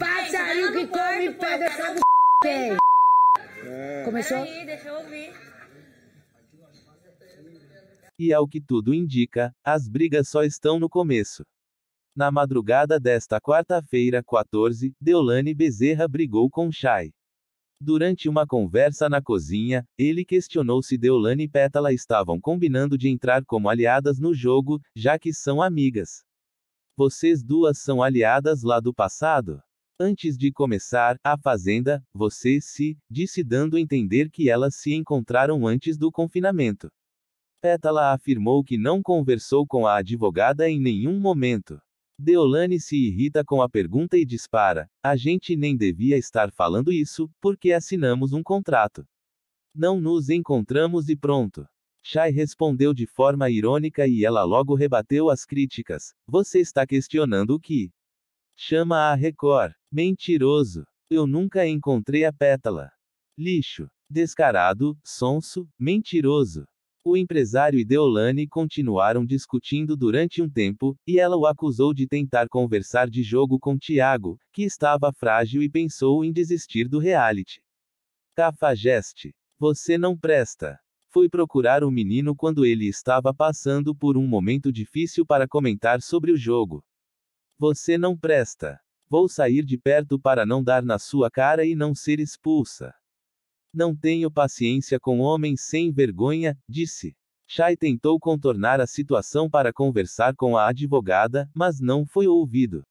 Passarinho tá que come pedra sabe o que É. Começou? deixa eu ouvir. E ao que tudo indica, as brigas só estão no começo. Na madrugada desta quarta-feira, 14, Deolane Bezerra brigou com Chay. Durante uma conversa na cozinha, ele questionou se Deolane e Pétala estavam combinando de entrar como aliadas no jogo, já que são amigas. Vocês duas são aliadas lá do passado? Antes de começar a fazenda, você se disse dando a entender que elas se encontraram antes do confinamento. Pétala afirmou que não conversou com a advogada em nenhum momento. Deolane se irrita com a pergunta e dispara: A gente nem devia estar falando isso, porque assinamos um contrato. Não nos encontramos e pronto. Shai respondeu de forma irônica e ela logo rebateu as críticas. Você está questionando o que? Chama a Record. Mentiroso. Eu nunca encontrei a pétala. Lixo. Descarado, sonso, mentiroso. O empresário e Deolane continuaram discutindo durante um tempo, e ela o acusou de tentar conversar de jogo com Tiago, que estava frágil e pensou em desistir do reality. Cafajeste. Você não presta foi procurar o menino quando ele estava passando por um momento difícil para comentar sobre o jogo. Você não presta. Vou sair de perto para não dar na sua cara e não ser expulsa. Não tenho paciência com homens sem vergonha, disse. Chai tentou contornar a situação para conversar com a advogada, mas não foi ouvido.